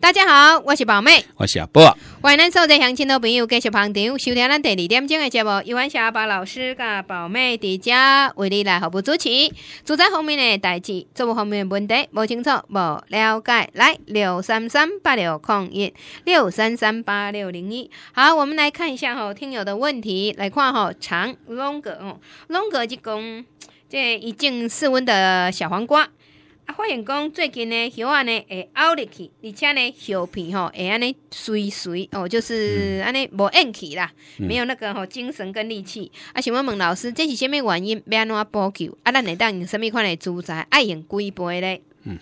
大家好，我是宝妹，我是阿波，欢迎收听乡亲的朋友继续捧场，收听咱第二点钟的节目，有玩下巴老师噶宝妹大家为你来合布主持。住在方面的代志，做务方面的问题不清楚，不了解，来六三三八六矿一六三三八六零一。好，我们来看一下吼，听友的问题，来括号长 longer 哦，longer 即讲这一进室温的小黄瓜。啊，发现讲最近呢，小安呢会凹入去，而且呢小片吼会安尼碎碎哦，就是安尼无兴趣啦，没有那个吼精神跟力气。啊，想要问老师，这是虾米原因要安怎补救？啊，咱会当用虾米款的主才？爱用龟咧？嗯。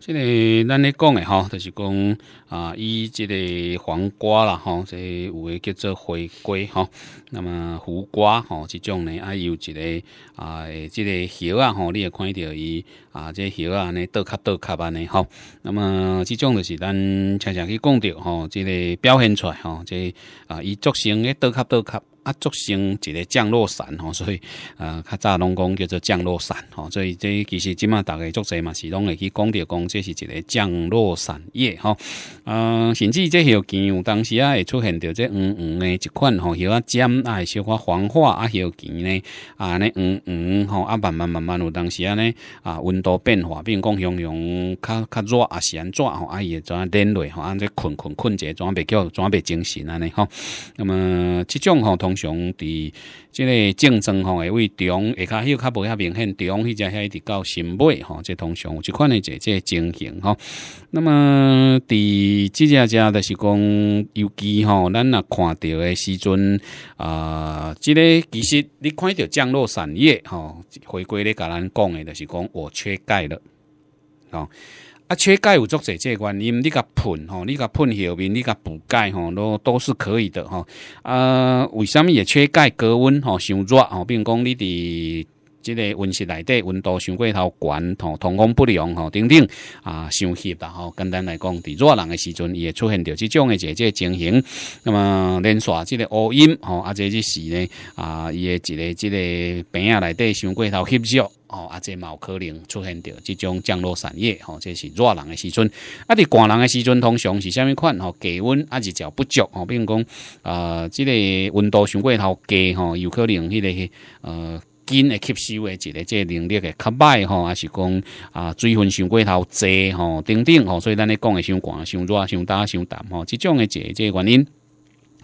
即个咱咧讲诶，吼，就是讲啊，伊即个黄瓜啦，吼，即个有诶叫做花瓜，吼，那么苦瓜，吼，即种呢啊，有一个啊，即个叶啊，吼，你会看着伊啊，即个瓢啊呢，倒壳倒壳安尼吼，那么即种就是咱常常去讲着，吼，即个表现出来，吼，即个啊，伊做成诶倒壳倒壳。啊，做成一个降落伞吼，所以啊，较早拢讲叫做降落伞吼，所以这其实即麦大个作者嘛是拢会去讲着讲，这是一个降落伞叶吼，嗯，甚至这有金有当时啊会出现着这黄黄的一款吼，有啊，尖啊，小可黄化啊，有金呢啊尼黄黄吼啊，慢慢慢慢有当时啊呢啊，温度变化变，讲形容较较热啊，安怎吼，啊伊哎呀，冷累吼，啊，这困困困者怎袂叫怎袂精神安尼吼，那么即种吼同。通常伫即个竞争吼会中，会较、迄较无遐明显中迄只一直到新尾吼，即通常有款诶，呢即个情形吼。那么，伫即只家的是讲，尤其吼，咱若看着诶时阵啊，即个其实你看着降落伞叶吼，回归咧甲咱讲诶，就是讲我缺钙了哦。啊，缺钙有侪这这原因，你甲喷吼，你甲喷后面，你甲补钙吼，都都是可以的吼。啊，为什么也缺钙？高温吼，伤热吼，比如讲你伫。即个温室内底温度伤过头悬，吼，通风不良吼，等等啊，伤湿啦，吼，简单来讲，伫热人诶时阵，伊会出现着即种诶个即个情形。那么连续即个乌阴，吼，啊，即件是呢啊，伊诶一个即个边啊内底伤过头翕热吼，啊，即有可能出现着即种降落伞叶吼，这是热人诶时阵。啊，伫寒人诶时阵，通常是虾米款吼？低温啊，日照不足吼，比如讲啊，即个温度上过头低吼，有可能迄个呃。金诶吸收诶一个即个能力诶较歹吼，还是讲啊水分伤过头济吼，等等吼，所以咱咧讲诶伤寒、伤热、伤大、伤淡吼，即种诶一个即个原因。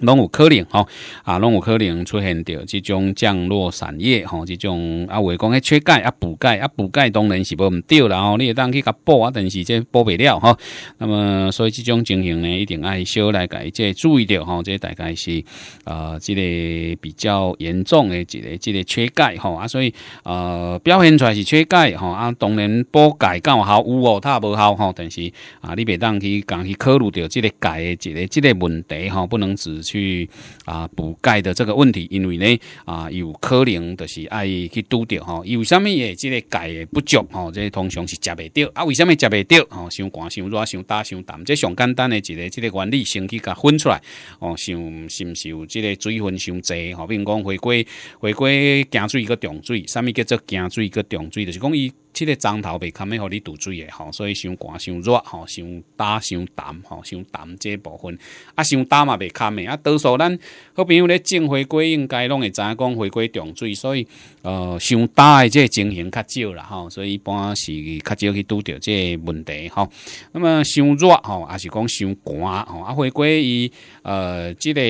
拢有可能吼啊，拢有可能出现着即种降落伞叶吼，即种啊，话讲迄缺钙啊，补钙啊，补钙当然是无毋对啦吼，你会当去甲补啊，但是这补袂了吼。那么所以即种情形呢，一定爱小来改，这注意着吼，即大概是呃，即个比较严重诶，一个即个缺钙吼啊，所以呃，表现出来是缺钙吼啊，当然补钙较效有哦它无效吼，但是啊，你袂当去甲去考虑着即个钙诶一个即个问题吼，不能只。去啊补钙的这个问题，因为呢啊有可能就是爱去着吼，哈，有啥物诶，即个钙诶不足吼、即这通常是食袂到。啊，为什么食袂到？吼？伤寒、伤热、伤大伤淡，这上简单的一个即个原理，先去甲分出来。哦，先是毋是有即个水分伤济？比如讲回归回归惊水个重水，啥物叫做惊水个重水，就是讲伊。即个脏头袂堪咪互你堵水诶吼，所以伤寒伤热吼，伤焦、伤淡吼，伤淡即部分啊，伤焦嘛袂堪诶。啊。多数咱好朋友咧种回归，应该拢会知影讲回归重水，所以呃，伤焦诶即个情形较少啦吼，所以一般是较少去拄着即个问题吼。那么伤热吼，还是讲伤寒吼？啊，回归伊呃，即个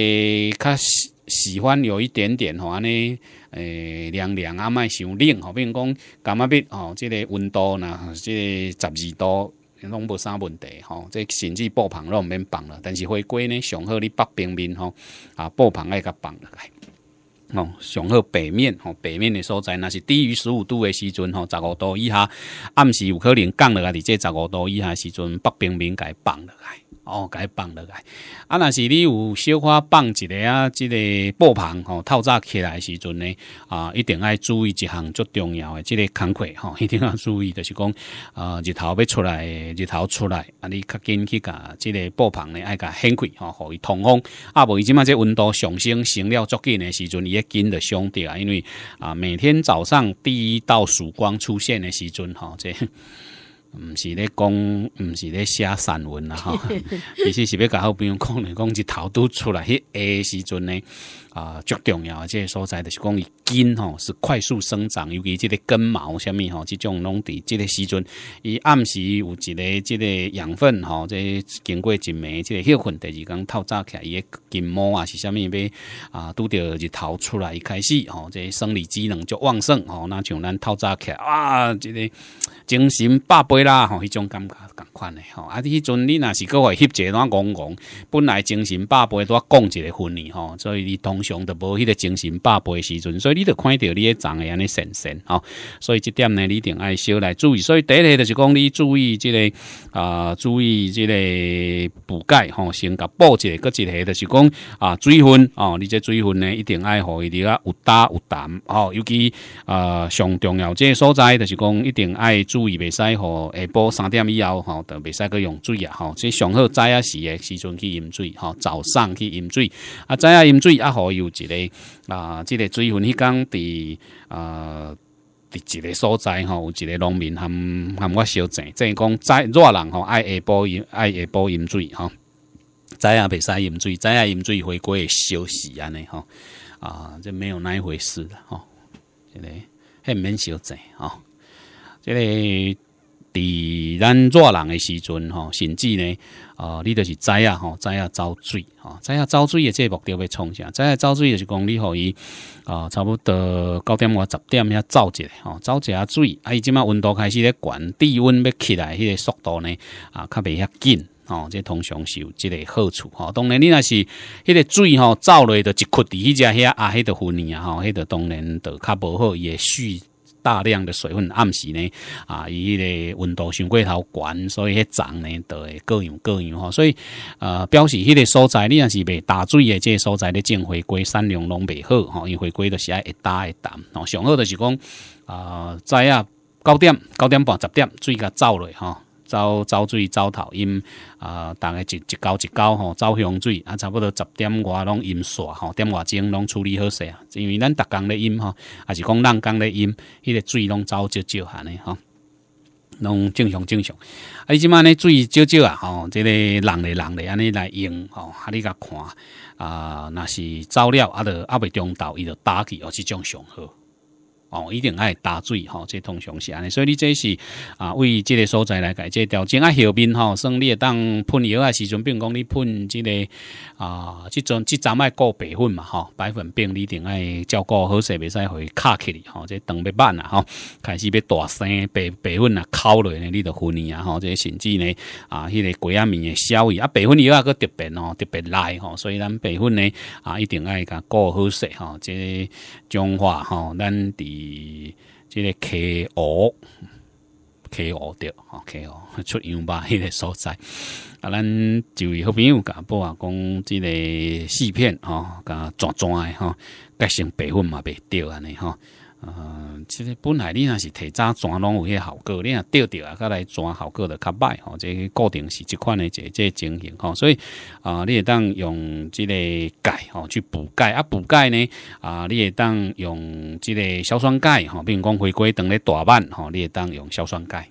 较喜欢有一点点吼安尼。诶，凉凉啊，卖伤冷吼。比如讲，感觉比哦，即个温度呐，个十二度拢无啥问题吼。即甚至布棚拢毋免放了，但是回归呢，上好你北冰面吼啊，布棚爱甲放落来哦。上好北面吼，北面的所在若是低于十五度的时阵吼，十五度以下暗时有可能降落来，伫即十五度以下时阵，北冰面该放落来。哦，该放落来。啊，若是你有小可放一个啊，即个布棚吼，透早起来时阵呢，啊，一定爱注意一项最重要的，即个工课吼，一定要注意，就是讲，呃，日头要出来，日头出来，啊，你较紧去甲即个布棚呢，爱掀开吼，互伊通风。啊，无伊即码即温度上升，升了足紧的时阵，伊也筋就伤掉啊，因为啊，每天早上第一道曙光出现的时阵，哈，这。毋是咧讲，毋是咧写散文啦，吼，其实是要甲好朋友讲，讲一头拄出来迄下时阵呢。啊，最重要即这所在就是讲伊根吼是快速生长，尤其这个根毛什物吼，这种拢伫这个时阵，伊暗时有一个这个养分吼，这经过一暝这个血困，第二天透早起来，伊根毛啊是下面被啊拄着日头出来，一开始吼，这生理机能就旺盛吼，那像咱透早起来哇，这个精神百倍啦，吼，迄种感觉共款的吼。啊，你迄阵你若是国会翕一段戆戆，本来精神百倍都讲一个婚礼吼，所以你同。上都无迄个精神百倍时阵，所以你就看到你个长安尼神神吼，所以这点呢，你一定爱少来注意。所以第一个就是讲你注意即个啊，注意即个补钙吼，先甲补一个一个就是讲啊，水分哦，你即水分呢一定爱互伊滴啊，有打有淡哦，尤其啊上重要即个所在，就是讲一定爱注意袂使和下晡三点以后吼，都袂使搁用水啊吼，即上好早啊时诶时阵去饮水吼，早上去饮水啊，早啊饮水啊，有一个啊，即个水分迄讲伫啊，伫一个所在吼，有一个农民含含我小仔，即讲在热人吼爱下晡饮，爱下晡饮水吼，知影袂使饮水，知影饮水会过死安尼吼啊，这没有那一回事的吼，这个毋免小仔吼，即个。伫咱热人诶时阵吼，甚至呢，啊，你就是知影吼，知影遭水吼，知影遭水诶，即个目的要创啥？知影遭水就是讲你互伊，啊，差不多九点外十点遐走一下，吼，走一下水，啊，伊即马温度开始咧悬，低温要起来，迄个速度呢，啊，较袂遐紧，哦，即通常是有即个好处，哦，当然你若是迄个水吼，走落就一窟迄只遐啊，迄个污泥啊，吼，迄个当然都较无好，伊也蓄大量的水分暗时呢，啊，伊迄个温度伤过头悬，所以迄长呢，会各样各样吼。所以呃，表示迄个所在你若是袂打水的，即个所在咧，种回归山量拢袂好吼，因回归着是爱一打一吼。上好就是讲啊，早啊九点、九点半、十点水甲走来吼。走走水走头音啊，大概一一沟一沟吼，走洪水啊，差不多十点外拢淹煞吼，点外钟拢处理好势啊。因为咱逐工咧音吼，还是讲浪江咧音，迄个水拢走少少下呢吼，拢正常正常。啊，即满呢水少少啊，吼，即个人的人的安尼来淹吼，啊！你甲看啊，那是走了，啊，着啊，未中岛伊着打去又是种上好。哦，一定爱打水哈，这通常是安尼，所以你这是啊，为这个所在来改这调整啊。后面哈，算你当喷药啊时阵，比如讲你喷这个啊，即阵即阵爱过白粉嘛哈，白粉病你一定爱照顾好势，袂使会卡起哩哈，这等不板啊哈，开始要大声白白粉啊，口类呢，你都分啊哈，这甚至呢啊，迄个鬼啊米嘅消益啊，白粉药啊，搁特别哦，特别赖哈，所以咱白粉呢啊，一定爱甲过好势哈，这中华哈，咱伫。即个企鹅，企鹅对，OK，出洋吧，迄个所在，啊，咱就后朋有甲播啊，讲即个四片吼，甲转转诶吼，改成白粉嘛，被钓安尼吼。嗯，其实本来你若是提早转拢有迄个效果，你若钓钓啊，再来转效果着较歹吼，这固定是即款的这这情形吼，所以啊你会当用即个钙吼去补钙啊补钙呢啊你会当用即个硝酸钙吼，比如讲回归等咧大半吼你会当用硝酸钙。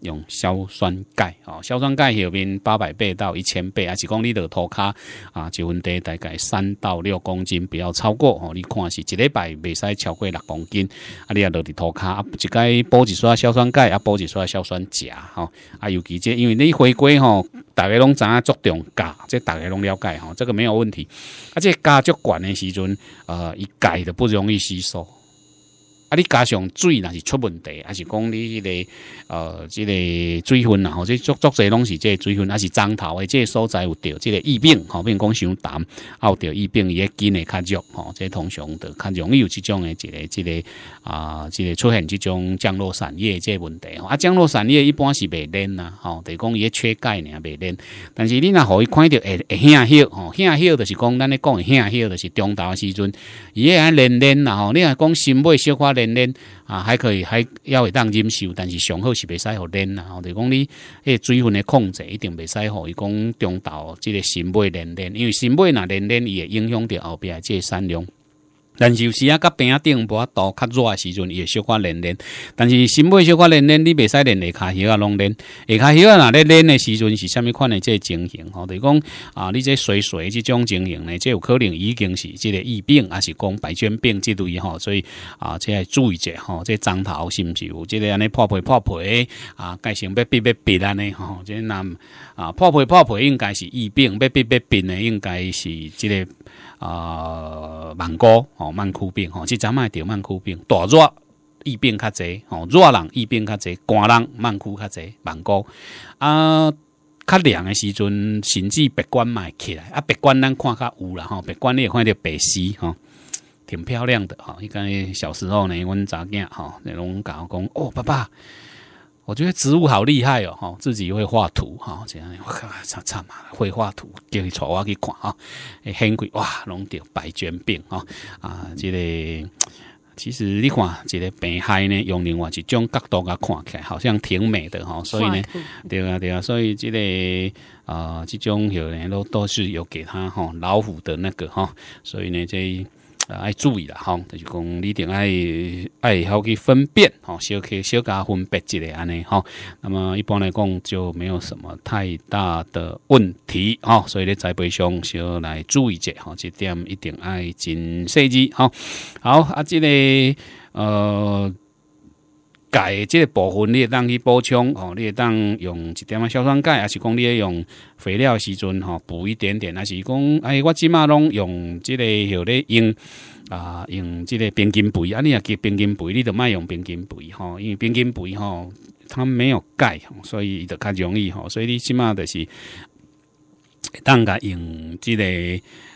用硝酸钙哦，硝酸钙有面八百倍到一千倍啊，是讲你的涂骹啊，一稳定大概三到六公斤，不要超过哦。你看是一礼拜袂使超过六公斤啊，你也落伫涂骹啊，一该补几刷硝酸钙啊，补几刷硝酸钾哈啊，尤其这因为你回归吼，大家拢知影注重钾，这大家拢了解吼，这个没有问题。啊，这钾足管的时阵呃，一钙的不容易吸收。啊！你加上水那是出问题，还是讲你迄个呃，即个水分啊，或者作作者拢是这个水分，还是脏头的这个所在有着这个疫病，吼，并讲伤啊，有着疫病也紧会较弱，吼，这通常得较容易有即种的一个、一个啊，这个出现即种降落伞即这问题，吼，啊，降落伞叶一般是袂冷呐，吼，等是讲也缺钙呢，袂冷，但是你若可以看到会会啊迄，吼，嘿啊嘿，就是讲咱咧讲嘿啊嘿，就是中昼时阵，伊安冷冷呐，吼，你若讲新买小化。练练啊，还可以，还要会当忍受，但是上好是袂使好练啦。就讲你，迄水分的控制一定袂使好，伊讲中道即个新辈练练，因为新辈若练练伊会影响着后壁即个产量。但是有时啊，甲边啊顶无啊，刀较热诶时阵，会小可练练。但是新尾小可练练，你袂使练下骹肉啊，拢练下骹肉啊。哪咧练诶时阵是虾米款诶？即个情形？吼，等是讲啊，你即衰衰即种情形呢，即有可能已经是即个疫病，还是讲白血病即类吼。所以啊，即这注意者吼，个针头是毋是有即个安尼破皮破皮啊？该想要逼白逼安尼吼，即那啊破皮破皮应该是疫病，白逼白病诶，应该是即个。啊，芒果哦，曼枯病哦，即阵卖得曼枯病？大热疫病较侪，吼热人疫病较侪，寒人曼枯较侪，芒果啊，较凉的时阵，甚至白关会起来啊，白关咱看较有啦吼，白关你看到白丝吼，挺漂亮的哈。一个小时候呢，阮查囝哈，那甲我讲哦，爸爸。我觉得植物好厉害哦，哈，自己会画图，哈，这样，我看看，擦擦嘛，会画图，叫你找我去看，哈，很贵，哇，拢着白卷病，哈，啊，这个其实你看这个病害呢，用另外一种角度啊看来，好像挺美的，哈，所以呢，对啊，对啊，所以这个啊，这种有的都都是有给他哈，老虎的那个哈，所以呢，这。爱注意啦，吼！他就讲你定爱爱，好去分辨，吼，小可小加分辨一下安尼，吼。那么一般来讲，就没有什么太大的问题，吼。所以咧在背上小来注意一下，吼，这点一定爱真细致，吼。好，啊，这个呃。钙的这个部分，你会当去补充吼，你会当用一点啊，硝酸钙，还是讲你会用肥料时阵吼补一点点，还是讲哎，我即码拢用即个有咧用啊，用即个冰金肥啊，你也给冰金肥，你都莫用冰金肥吼，因为冰金肥吼它没有钙吼，所以伊就较容易吼，所以你即码着是当甲用即个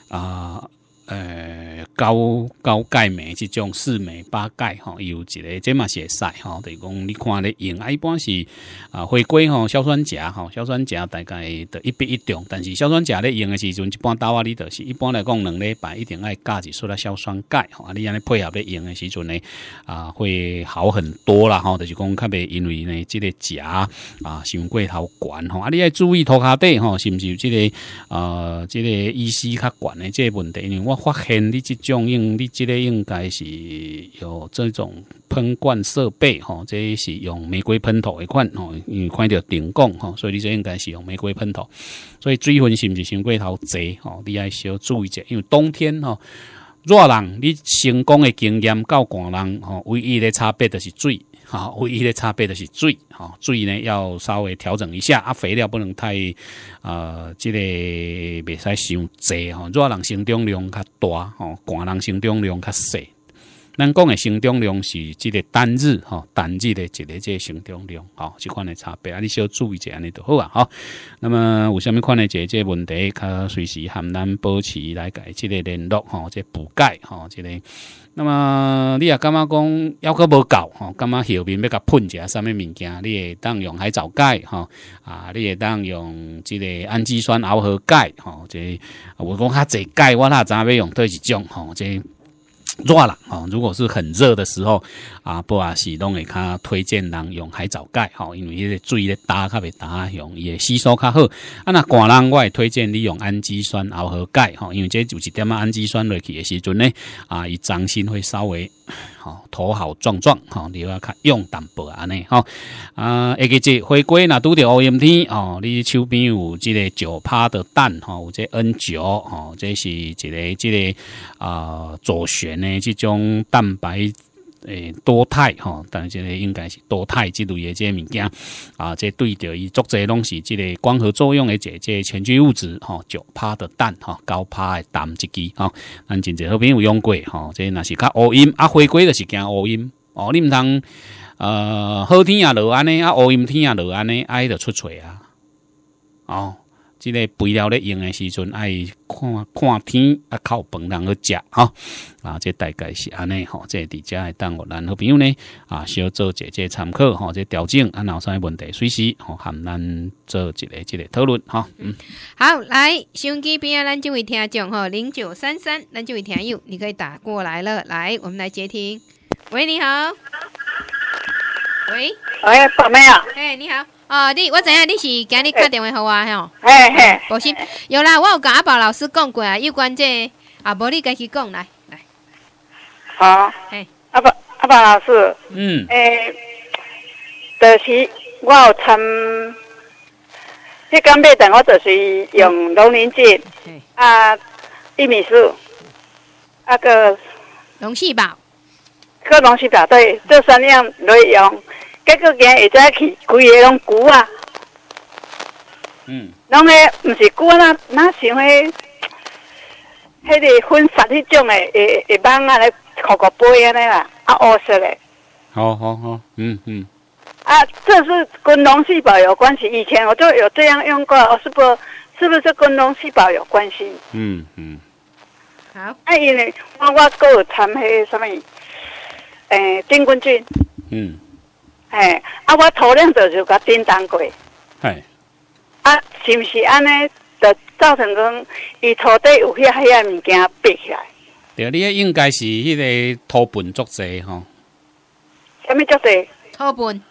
啊。呃，高高钙镁这种四镁八钙吼，有一个即嘛会晒吼，等于讲你看咧用啊，一般是啊，回归吼，硝酸钾吼，硝酸钾大概的一比一重，但是硝酸钾咧用的时阵，一般倒啊里头是一般来讲两礼拜一定爱加几束啊硝酸钙吼，啊你安尼配合咧用的时阵咧啊，会好很多啦吼，就是讲特别因为呢，即个钾啊，伤过头悬吼，啊你要注意涂下底吼，是不是有即个啊，即个依稀较悬的这问题呢？我。发现你这种应，你这个应该是有这种喷灌设备哈，这是用玫瑰喷头一款哦，因为看到顶光哈，所以你这应该是用玫瑰喷头，所以水分是不是先过头侪吼，你还需要注意者，因为冬天哈，热人你成功的经验到寒人吼，唯一的差别就是水。好，唯一的差别就是水，哈，水呢要稍微调整一下，啊，肥料不能太，呃，这个袂使用多，哈，热人生长量较大，吼，寒人生长量较小。咱讲的生长量是即个单日吼，单日的一个即个生长量，吼，即款的差别，你小注意一下，你就好啊，哈。那么有啥物款的解这问题，较随时含咱保持来解这个联络吼，这补钙哈，这。那么你也感觉讲要骨无够吼，感觉后面要甲喷一下啥物物件？你也当用海藻钙吼，啊，你也当用这个氨基酸螯合钙哈，这我讲较济钙我哪知要用对一种哈，这。热啦，哦，如果是很热的时候啊，不啊，是拢会较推荐人用海藻钙，吼，因为迄个水咧打较比大用会吸收较好。啊，那寒人我会推荐你用氨基酸螯合钙，吼，因为这就一点啊氨基酸入去的时阵呢，啊，伊脏心会稍微。吼，头好壮壮，吼你要较勇淡薄安尼，吼啊，下个节回归若拄着乌阴天，哦，你手边有即个九趴的蛋，吼，有即 N 九，吼，这是一个即个啊左旋的即种蛋白。诶，多肽吼，但是这个应该是多肽之类的这个物件啊，这对着伊作这拢是这个光合作用的这这前驱物质吼，就拍的蛋吼，高拍的蛋一支吼，咱真侪好朋有用过哈，这若是较乌阴啊，回归着是惊乌阴哦，你毋通呃，好天也落安尼啊，乌阴天也落安尼，爱着出喙啊，哦。即个肥料咧用的时阵，爱看看天啊，靠本人去食哈。啊，这大概是安内吼，这伫只等我然后朋友呢啊，需要做一些参考哈，这调整啊，然后啥问题随时吼含咱做一个、一个讨论哈。嗯，好，来手机边啊，咱就位听众哈，零九三三，咱就位听友你可以打过来了，来，我们来接听。喂，你好。喂，喂，宝妹啊，哎，你好。哦，你我知影你是今日打电话给我吼，嘿嘿，放心，有啦，我有跟阿宝老师讲过，啊，有关键，啊，宝你开始讲来来，好，哎，阿宝阿宝老师，嗯，诶，就是我有参，你刚买等我就是用农林剂，啊，玉米素，那个龙细胞，个农细胞对，这三样内容。结果今下早去，规个拢旧啊。嗯。拢个毋是旧那那像迄迄个婚纱迄种个，一一网安尼扣个背安尼啦，啊乌色的。好好好，嗯嗯。啊，这是跟龙细胞有关系。以前我都有这样用过，是不是？是不是跟龙细胞有关系？嗯嗯。好。哎，因为我我搁有参迄个啥物？诶，定坤君。嗯。哎，啊，我头两就就甲叮当过，哎，啊，是不是安尼就造成讲，伊土地有遐遐物件变起来？对，你应该是迄个偷本作者吼。什么作者？偷本。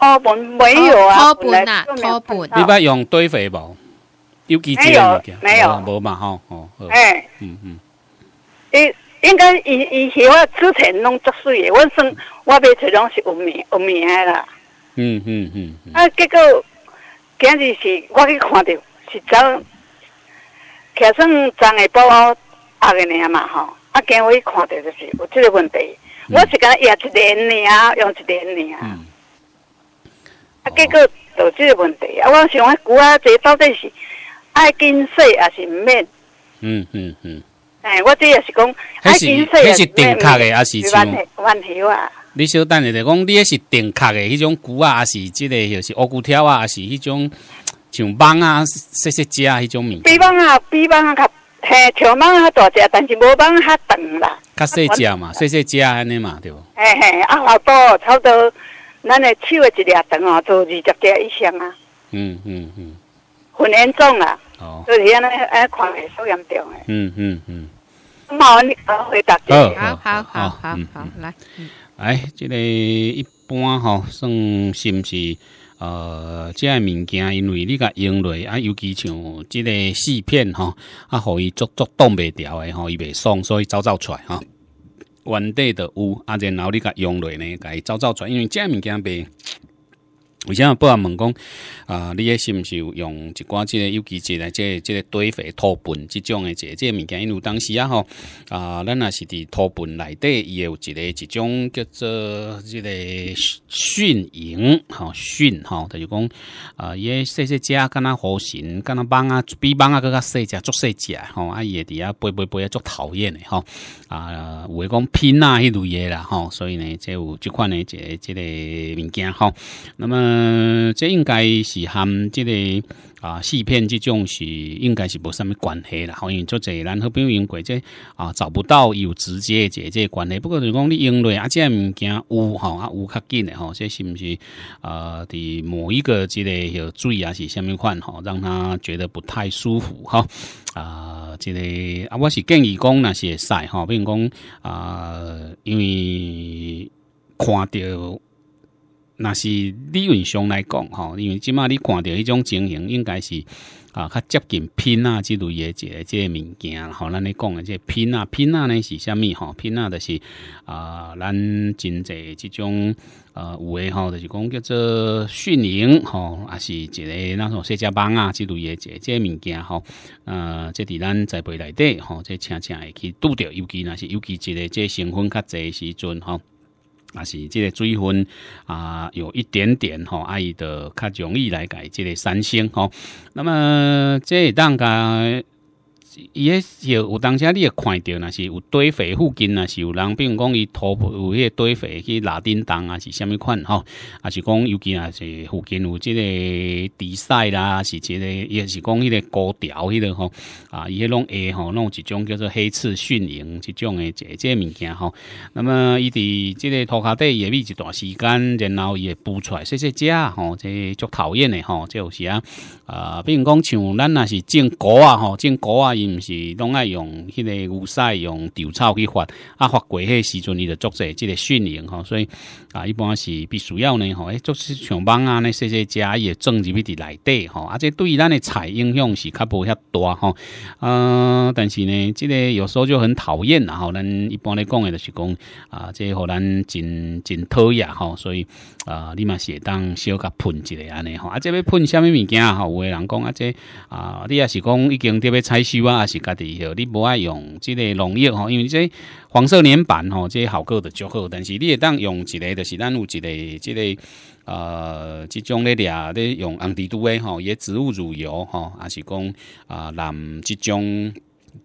偷本？没有啊，本本啊，偷本。你捌用堆肥无？没有，没有，无嘛吼，哦。哎，嗯嗯。诶。应该以以前我之前拢作水诶，我算我买鞋拢是有名有名诶啦。嗯嗯嗯。啊，结果今日是我去看着是怎，徛算长下包啊个呢嘛吼。啊，今日去看到就是有这个问题。我是讲用一年呢啊，用一年呢啊。嗯。啊，结果就这个问题啊，我想我骨啊，这到底是爱紧水还是唔免？嗯嗯嗯。哎，我这也是讲，那是那是定壳的，还是怎？万条啊！你稍等下，讲你也是定壳的，迄种骨啊，还是即个又是乌骨条啊，还是迄种像蠓啊、细细节啊，迄种面。比蠓啊，比蠓啊，较嘿，长棒较大只，但是无棒较长啦。较细只嘛，细细只安尼嘛，对。嘿嘿，啊好多，差不多，咱的手一粒长哦，就二十只以上啊。嗯嗯嗯。很严重啦，就是安尼安看下，好严重诶。嗯嗯嗯。冇你啊，回答，好好好好好，来，哎，这个一般吼算是不是？呃，即个物件，因为你个用类啊，尤其像即个四片吼，啊，互伊足足挡袂牢诶吼，伊袂爽，所以走走出来吼，原地的有，啊，然后你个用类呢，甲伊走走出来，因为即个物件袂。为什么不要问讲啊？你也是不是用一寡即个，有机即个即即个堆肥、土粪即种诶即即物件？因为当时啊吼啊，咱也是伫土粪内底，伊也有一个即种叫做即个驯营吼驯吼，就是讲啊，伊细细只，敢若好型，敢若蠓啊，比蠓啊更较细只，足细只吼啊，伊也底下背背背啊，足讨厌的吼啊，为讲拼啊迄类的啦吼，所以呢，即有即款的，即即个物件吼，那么。嗯，这应该是含这个啊，四片这种是应该是无什么关系啦。因为做者然后不用因为这啊找不到有直接姐这关系。不过如果你因为啊件物件有哈啊有较近的哈，这是不是啊的某一个这个有嘴啊是什么款哈，让他觉得不太舒服哈啊，这个啊我是建议讲那些晒哈，比如讲啊，因为看到。那是理论上来讲，吼，因为即码你看到迄种情形，应该是啊，较接近拼啊之类的这这物件，吼，咱咧讲的这拼啊拼啊呢是虾物吼，品啊就是啊，咱真侪即种呃有诶，吼，就是讲叫做训营，吼，也是一个那种社交网啊，之类的这这物件，吼，呃，即伫咱在背内底，吼，这恰恰会去拄到，尤其若是尤其一个即成分较侪时阵，吼。那是这个水分啊，有一点点吼，阿姨的较容易来改这个三星吼。那么这当下。也有有当下你也看到，若是有堆肥附近，若是有人，比如讲伊土有迄个堆肥去拉叮当啊，是虾物款吼，啊，是讲尤其啊，是附近有即个地塞啦，是即个也是讲迄个高调迄个吼啊，伊迄拢会吼，拢有一种叫做黑刺迅影即种诶，即个物件吼。那么伊伫即个涂骹底会咪一段时间，然后伊会孵出细细只吼，即是足讨厌的吼，即有时啊啊，比如讲像咱若是种果啊吼，种果啊。是拢爱用迄个乌屎用稻草去发啊，发过迄时阵伊就作势即个训练吼，所以啊一般是必须要呢吼，哎，作势上班啊那些些家也种入去伫内底吼，啊，这对咱的菜影响是较无遐大吼，嗯，但是呢，即个有时候就很讨厌呐吼，咱一般咧讲的就是讲啊，即互咱真真讨厌吼，所以啊嘛是会当小甲喷一下安尼吼，啊，即要喷虾米物件吼，有的人讲啊，即啊你也是讲已经特别采收啊。啊，是家己吼，你无爱用，即个农药吼，因为即黄色粘板吼，即效果的足好。但是你会当用，一个就是咱有一个即个呃，即种咧俩咧用红地蛛诶吼，也植物乳油吼，啊是讲啊，染即种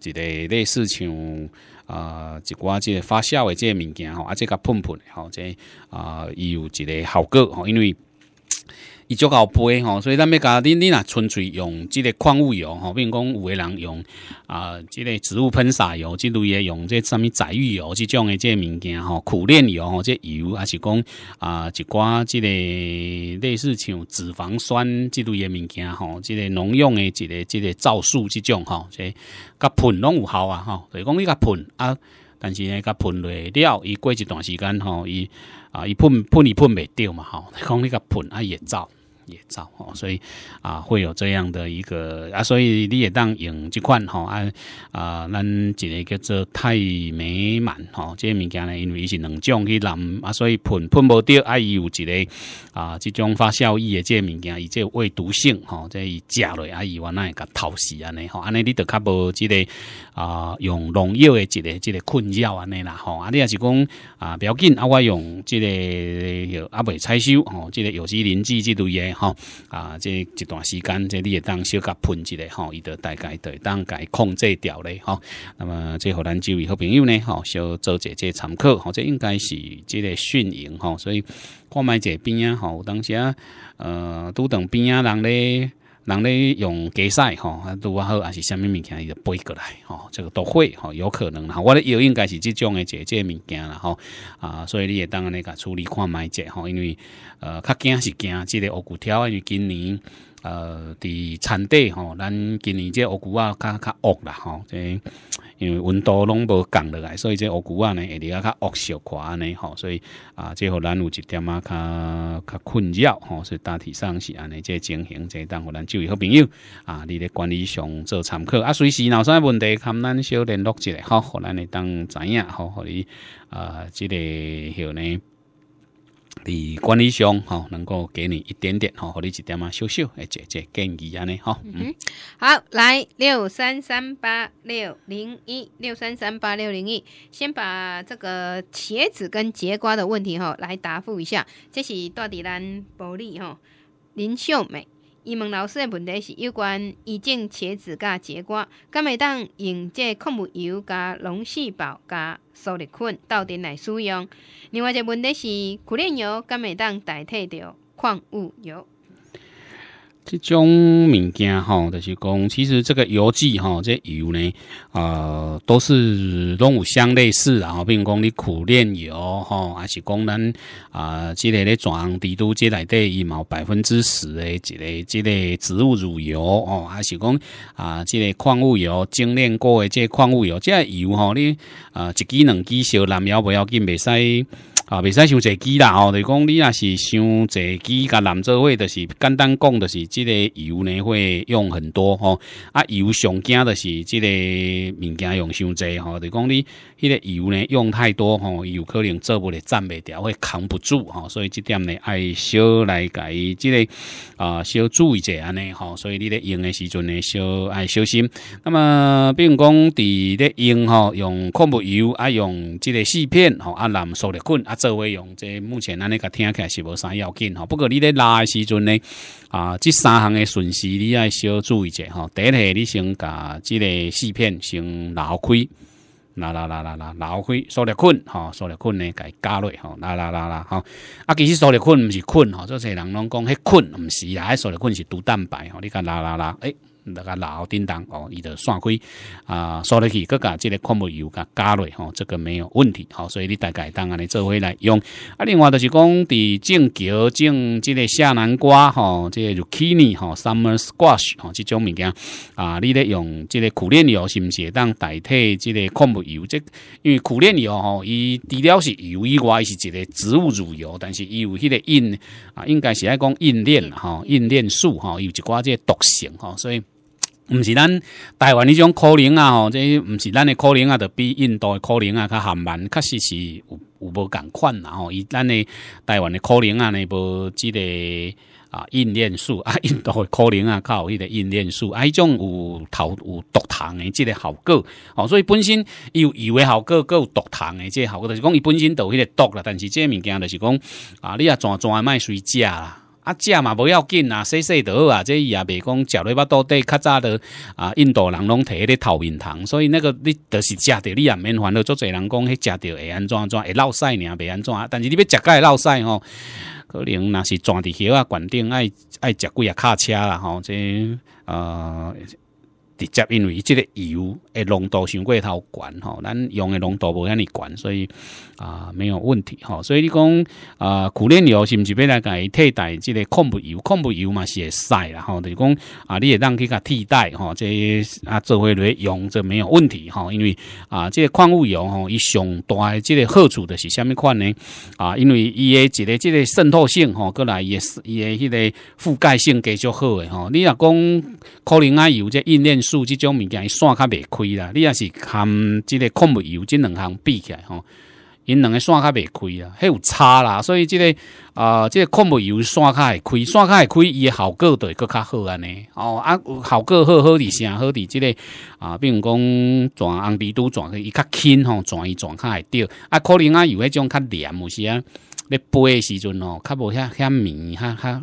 一个类似像啊，一寡即个发酵诶即个物件吼，啊即个喷喷吼，即啊有一个效果吼，因为。伊足够杯吼，所以咱要甲你你若纯粹用即个矿物油吼，比如讲有的人用啊，即个植物喷洒油，即类诶，用即啥物仔鱼油，即种诶，即物件吼，苦炼油吼，即油还是讲啊一寡即个类似像脂肪酸即类诶物件吼，即个农用诶即个即个造素即种吼，即甲喷拢有效啊吼，所以讲你甲喷啊，但是呢甲喷落了，伊过一段时间吼，伊啊伊喷喷伊喷袂掉嘛吼，讲你甲喷啊会走。也照哦，所以啊，会有这样的一个啊，所以你也当用这款吼啊啊，咱几个叫做太美满吼，这物件呢，因为是两种去染啊，所以喷喷不掉啊，有一个啊，这种发效益的这物件以及未毒性吼，这食了啊，以我那个偷死啊呢，吼，安尼你都较无这个啊，用农药的这个这个困扰啊，那啦吼，啊你也是讲啊，不要紧啊，我用这个阿伯拆修哦，这个有机磷剂这类嘢。吼啊，这一段时间，这你也当小甲喷一下，吼，伊就大概会当该控制掉咧，吼。那么，这互咱即位好朋友呢，吼，小做者这参考，吼，这应该是这个训营吼。所以，看卖这边啊，吼，当时啊，呃，都等边啊人咧。人咧用比屎吼，啊，拄啊好，还是啥物物件伊就背过来吼，这个都会吼，有可能啦。我咧又应该是即种诶，这这物件啦吼啊，所以你会当安尼甲处理看卖者吼，因为呃，较惊是惊，即个乌骨条因为今年。呃，伫产地吼，咱今年即乌龟啊，较较恶啦吼，即因为温度拢无降落来，所以即乌龟啊呢，会比较较恶小安呢吼，所以啊，即互咱有一点啊，较较困扰吼，所以大体上是安尼，即情形在当互咱酒位好朋友啊，你的管理上做参考啊，随时有啥问题，看咱小联络一下，吼，互咱会当影吼，互你啊，即个后呢。你管理上哈，能够给你一点点哈和你一点嘛，小小诶，姐姐建议安尼哈。嗯，好，来六三三八六零一六三三八六零一，先把这个茄子跟节瓜的问题哈来答复一下。这是到底咱保利哈林秀美。伊问老师的问题是有关育种茄子甲结瓜，敢会当用这矿物油加龙细胞加苏力困斗阵来使用？另外一个问题，是苦练油敢会当代替着矿物油？这种物件吼，就是讲，其实这个油剂吼，这油呢，呃，都是拢有相类似，然后譬如讲你苦炼油，吼，还是讲咱啊，这个的转地都这类得一毛百分之十的这个这个植物乳油哦，还是讲啊这个矿物油精炼过的这矿物油，这油吼你啊一己能接受，那要不要紧？袂使。啊，未使伤侪机啦吼，就讲你若是伤侪机，甲男做会，就是简单讲，就是即个油呢会用很多吼。啊，油上惊就是即个物件用伤侪吼，就讲你迄个油呢用太多吼，有可能做不咧站袂掉，会扛不住吼。所以即点呢，爱小来伊即个啊，小注意者安尼吼。所以你咧用的时阵呢，小爱小心。那么，比如讲伫咧用吼，用矿物油啊，用即个四片吼，啊，蓝受的菌啊。做为用，这目前安尼个听起来是无啥要紧吼，不过你咧拉的时阵呢，啊，这三项的顺序你爱小注意者吼。第一，你先把这个四片先捞开，拉拉拉拉拉捞开，苏列菌吼，苏列菌呢，该加落吼，拉拉拉拉吼。啊，其实塑料菌毋是菌吼，做些人拢讲迄菌，唔是啊，塑料菌是毒蛋白吼，你甲拉拉，拉诶。那个老叮当哦，伊的散灰啊，收落去，佮佮即个矿物油佮加类吼，这个没有问题好，所以你大概当安尼做回来用啊。另外就是讲，伫种桥种即个夏南瓜吼，即个 zucchini 吼，summer squash 吼，即种物件啊，你咧用即个苦练油，是不是当代替即个矿物油？即因为苦练油吼，伊除了是油以外，伊是一个植物乳油，但是伊有迄个印啊，应该是爱讲印练哈，印练素哈，有一寡即毒性哈，所以。毋是咱台湾迄种苦苓啊，吼，这毋是咱的苦苓啊，著比印度的苦苓啊较含慢，确实是有有无共款啦，吼！伊咱的台湾的苦苓啊，呢无即个啊印楝术啊，印度的苦苓啊有迄个印楝术啊，迄种有头有毒糖的即个效果，哦，所以本身伊有伊的效果，个有毒糖的个效果，就是讲伊本身有迄个毒啦，但是这物件就是讲啊，你啊怎怎啊，卖水食啦。啊，食嘛不要紧啊，细细得啊，这也未讲食落巴肚底较早的啊，印度人拢摕迄个透明糖，所以那个你就是食着你也免烦恼，足侪人讲迄食着会安怎怎会漏屎呢？未安怎？但是你要食个会漏屎吼，可能若是穿伫鞋啊、罐顶爱爱食几啊、卡车啦吼，这呃。直接因为即个油，诶，浓度上过头悬吼，咱用诶浓度无遐尼悬，所以啊，没有问题，吼。所以你讲啊，苦炼油是毋是要来甲伊替代？即个矿物油、矿物油嘛是会使啦，吼，就是讲啊，你会当去甲替代，吼，这啊做回来用这没有问题，吼。因为啊，这个矿物油吼，伊上大，即个好处的是虾米款呢？啊，因为伊的一个即个渗透性，吼，过来伊诶伊的迄个覆盖性继续好诶，吼。你若讲可能啊，油这印染。素这种物件，伊线较袂亏啦。你也是含即个矿物油，即两项比起来吼，因两个线较袂亏啦，还有差啦。所以即个啊，即个矿物油线较会亏，线较会亏，伊的效果会佫较好安尼。哦啊，效果好好滴，啥好滴，即个啊，比如讲转红地都转去，伊较轻吼，转伊转较会着啊，可能啊有迄种较黏，有时啊咧飞的时阵哦，较无遐遐绵，较较。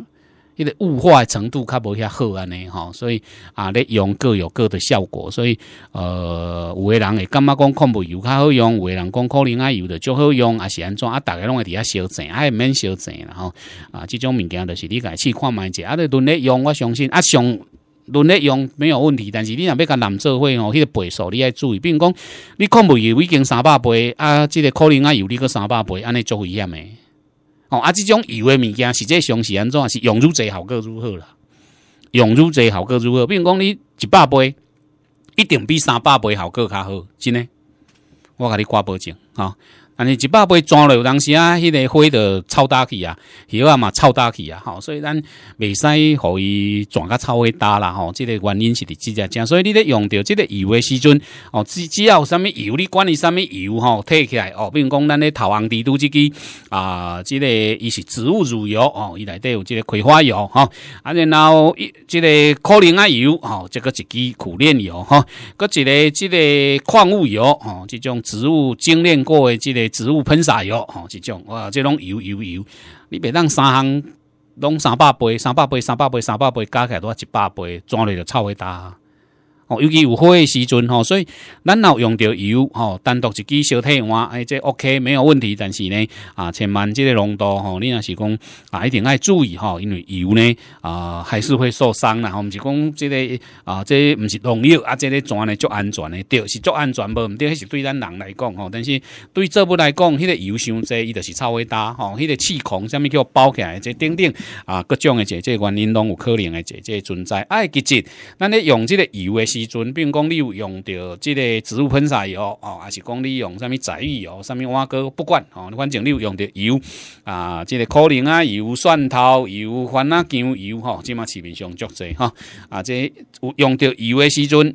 迄个雾化程度较无遐好安尼吼，所以啊，咧用各有各的效果，所以呃，有个人会感觉讲矿物油较好用，有人讲可能啊油的足好用，啊是安怎啊？大家拢会底下消啊爱免烧正然后啊，这种物件就是你家试看卖者，啊，你轮咧用，我相信啊，上轮咧用没有问题，但是你若要甲人做伙吼，迄个倍数你爱注意，比如讲你矿物油已经三百倍啊，即个可能啊油你个三百倍，安尼足危险诶。哦，啊，即种油诶物件实际上是安怎？是用愈济效果愈好啦，用愈济效果愈好。比如讲你一百杯，一定比三百杯效果较好，真诶。我甲你挂保证吼。安尼一百杯转了，有当时啊，迄个火就臭大去啊，油啊嘛臭大去啊，吼，所以咱袂使互伊转个臭去大啦，吼，即个原因是伫即只正，所以你咧用着即个油的时阵，哦，只只要有啥物油，你管伊啥物油，吼，摕起来，哦，如讲咱咧头行滴都即支啊，即个伊是植物乳油，哦，伊内底有即个葵花油，吼，啊，然后伊即个可能啊油，哦，这个一支苦炼油，吼，搁一个即个矿物油，哦，即种植物精炼过的即个。植物喷洒药，吼，即种，哇，即种油油油，你别当三项拢三百杯，三百杯，三百杯，三百杯，加起来都一百杯，装落就臭味大。哦，尤其有火的时阵吼，所以咱要用到油吼，单独一支小替换，哎，这 OK 没有问题。但是呢，啊，千万这个浓度吼，你要是讲啊，一定爱注意吼，因为油呢啊，还是会受伤啦。我毋是讲这个啊，这不是农药啊，这个钻嘞足安全的，对，是足安全毋对，是对咱人来讲吼，但是对这部来讲，迄个油伤这伊就是臭味大吼，迄个气孔，啥物叫包起来，这顶顶啊，各种的这这原因拢有可能的这这存在。哎，其实，咱咧用这个油的时阵，比如讲你有用到即个植物喷洒药哦，还是讲你用啥物仔药，啥物碗糕不管哦。反正你有用到油啊，即个可能啊，油蒜头、油番仔姜油吼，即马市面上足济吼。啊。即有用到油的时阵，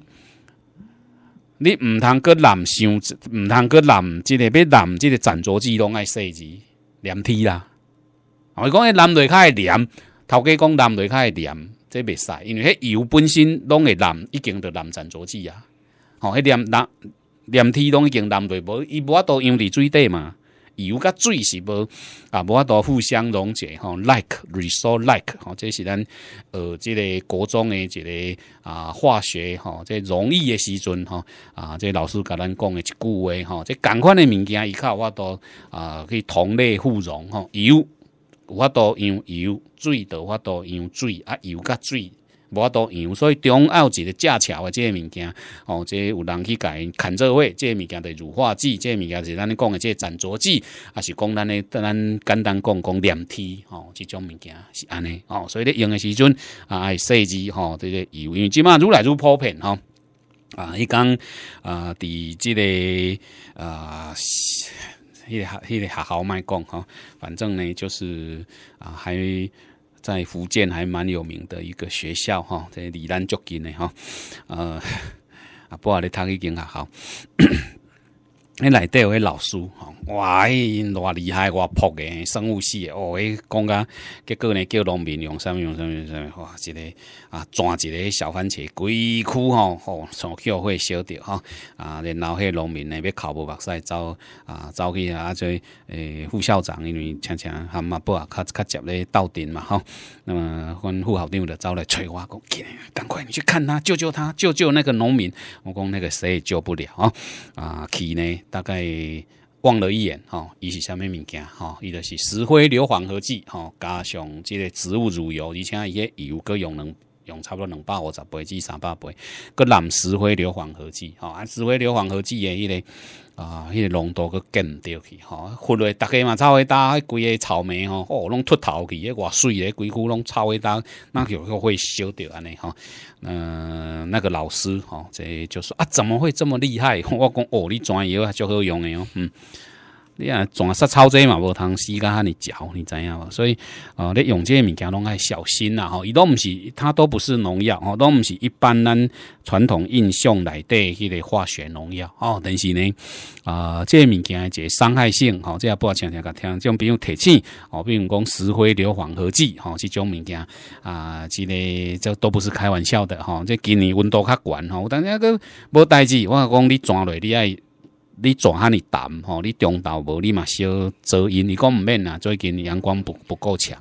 你毋通去滥想，毋通去滥即个，要滥即个斩着机拢爱说字粘梯啦。我讲你滥落较会点头家讲滥落较会粘，这袂使，因为迄油本身拢会淋已经着淋沾浊气啊！吼，迄黏冷，黏天拢已经淋落无伊无法度用伫水底嘛。油甲水是无啊，无法度互相溶解吼。Like, result, like，吼，这是咱呃，即个国中诶，一个啊化学吼，即容易诶时阵吼啊，即老师甲咱讲诶一句话吼，即共款诶物件，伊较有法度啊去同类互溶吼油。有法多用油，水多法多用水啊，油甲水无法多用，所以重有一个架桥的这个物件哦，这有人去因砍这伙，这个物件的乳化剂，这个物件是咱讲的这斩着剂，啊，是讲咱的咱简单讲讲粘 T 哦，这种物件是安尼哦，所以咧用的时阵啊，细致吼，这个油，因为即嘛愈来愈普遍吼，啊，伊讲啊，伫即个啊。那个学好卖讲哈，反正呢，就是啊，还在福建还蛮有名的一个学校哈，在离咱足近的哈，呃，阿波阿咧，读已经学好。内底有迄老师，哇，伊偌厉害，偌扑诶，生物系，哦，迄讲啊，结果呢，叫农民用什么用什么什么，哇，一个啊，抓一个小番茄，鬼哭吼，吼，从校会烧着吼，啊，然后迄农民呢，要哭目屎走啊，走去啊，啊，所诶，副校长因为请请他马不啊，较较接咧斗阵嘛，吼，那么阮副校长就走来催我讲，赶快你去看他，救救他，救救那个农民，我讲那个谁也救不了啊，啊，去呢。大概望了一眼，哈，伊是啥物物件？哈，伊就是石灰硫磺合剂，哈，加上即个植物乳油，而且伊个油个用能用差不多两百五十倍至三百倍，佮染石灰硫磺合剂，哈，啊，石灰硫磺合剂诶，迄个。啊，迄个浓度佫减唔去吼，忽略逐个嘛超伟迄规个草莓吼，哦，拢出头去，迄外水诶，规股拢臭味大，那就佫会烧着安尼吼？嗯，那个老师吼，这就说啊，怎么会这么厉害？我讲哦，你专业就好用诶哦，嗯。你啊，总是超这嘛，无通时间遐尼嚼，你知影无？所以，哦，你用这物件拢爱小心啦吼，伊都唔是，它都不是农药吼，都唔是一般咱传统印象内底迄个化学农药哦。但是呢，啊，这物件一个伤害性吼，这也不好听。听，种比如铁器哦，比如讲石灰硫磺合剂吼，这种物件啊，之类，这都不是开玩笑的吼。这今年温度较悬吼，但那个无代志，我讲你转来，你爱。你转哈，你淡吼，你中岛无，你嘛小遮阴。你讲毋免啊？最近阳光不不够强，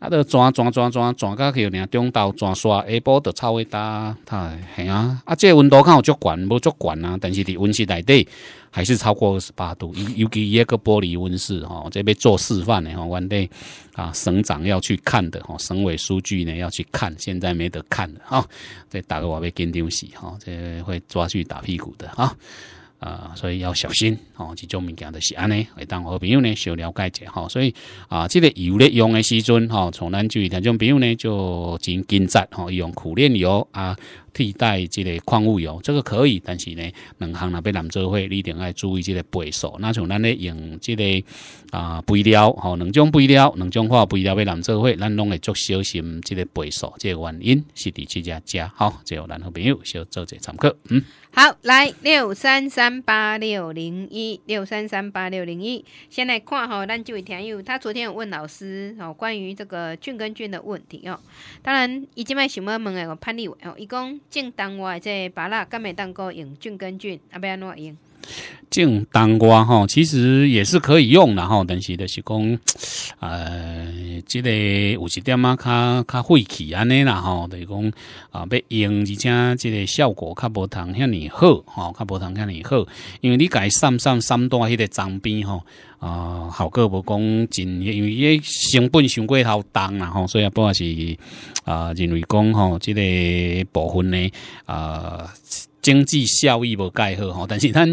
啊，都转转转转转到去，两中道转刷下晡都超伟大，太系啊！啊，这温度看有足悬，无足悬啊。但是伫温室内底还是超过二十八度，尤其一个玻璃温室吼，这边做示范的吼，原底啊！省长要去看的吼，省委书记呢要去看，现在没得看的哈。这打个话被紧张死哈，这会抓去打屁股的哈。啊，所以要小心哦。这种物件就是安尼，会当好朋友呢，少了解者吼。所以啊，这个油咧用的时阵吼，从咱就一点种朋友呢，就真紧扎吼，用苦炼油啊。替代即个矿物油，这个可以，但是呢，两项呐被染色会，你一定爱注意即个倍数。那像咱咧用即个啊肥料，吼，两种肥料，两种化学肥料被染色会，咱拢会做小心即个倍数，即个原因，是伫即只家，好，最后咱好朋友，小做者参课，嗯，好，来六三三八六零一六三三八六零一，先来看吼，咱这位听友，他昨天有问老师哦，关于这个菌跟菌的问题哦，当然，一卖想要问诶个潘立伟哦，一公。蒸蛋话，即芭乐，干会蛋糕用菌根菌，啊，要安怎用？净冬瓜吼，其实也是可以用，啦吼，但是的是讲，呃，这个有一点啊，较较晦气安尼啦吼，就是讲啊要用，而且这个效果较无同遐尼好，吼，较无同遐尼好，因为你该三三三段迄个脏边吼，啊，效果无讲真，因为迄成本伤过头重啦吼，所以啊，管是啊认为讲吼，即个部分呢，啊。经济效益无介好吼，但是咱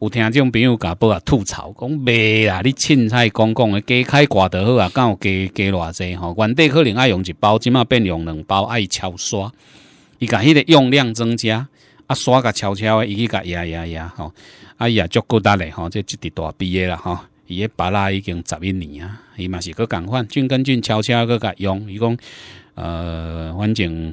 有听种朋友甲报啊吐槽，讲袂啦，你凊彩讲讲诶，加开挂得好啊，敢有加加偌济吼？原底可能爱用一包，即马变用两包，爱超刷，伊甲迄个用量增加，啊刷甲超超诶，伊去甲压压压吼，啊伊也足够大嘞吼，这即对大学毕业吼，伊诶巴拉已经十一年啊，伊嘛是个共款，俊跟俊超超去甲用，伊讲呃反正。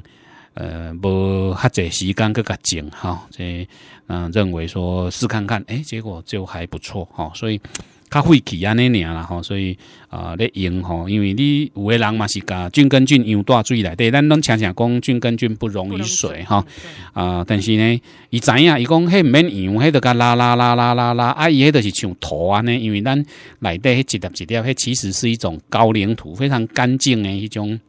呃，无较侪时间去甲浸哈，这嗯认为说试看看，诶，结果就还不错哈，所以较费气安尼尔啦吼，所以啊咧用吼，因为你有诶人嘛是甲菌根菌用大水内底，咱拢常常讲菌根菌不溶于水吼，啊，但是呢，伊知影伊讲迄免用，迄著甲拉拉拉拉拉拉，啊，伊迄著是像土安尼，因为咱内底迄一粒一粒，迄其实是一种高岭土，非常干净的迄种。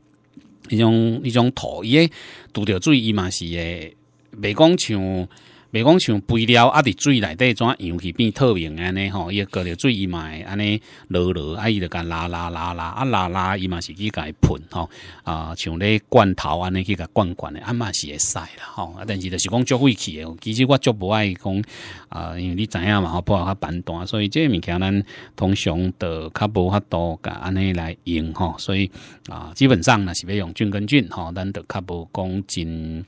迄种迄种土，伊诶拄着水伊嘛是会未讲像。袂讲像肥料，啊，伫水内底怎样去变透明安尼吼？伊个过着水伊嘛安尼落落，啊伊着甲拉拉拉拉，啊拉拉伊嘛是去甲喷吼啊，像咧罐头安尼去甲罐罐诶，啊嘛是会使啦吼。啊，但是着是讲足费气诶，其实我足无爱讲啊，因为你知影嘛，不好较板端，所以这物件咱通常着较无法度甲安尼来用吼。所以啊，基本上若是要用菌跟菌吼，咱着较无讲真。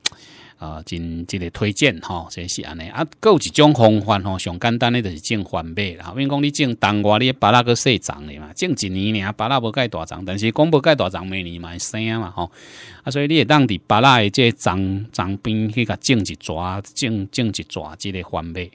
啊，真即个推荐吼，这是安尼啊。有一种方法吼，上简单的就是种番麦啦。因讲你种冬瓜，你巴拉个细长的嘛，种一年尔，巴拉无伊大长。但是讲无伊大长，每年嘛会生嘛吼。啊，所以你会当伫巴诶，的这长长边去甲种一撮，种种一撮即个番麦。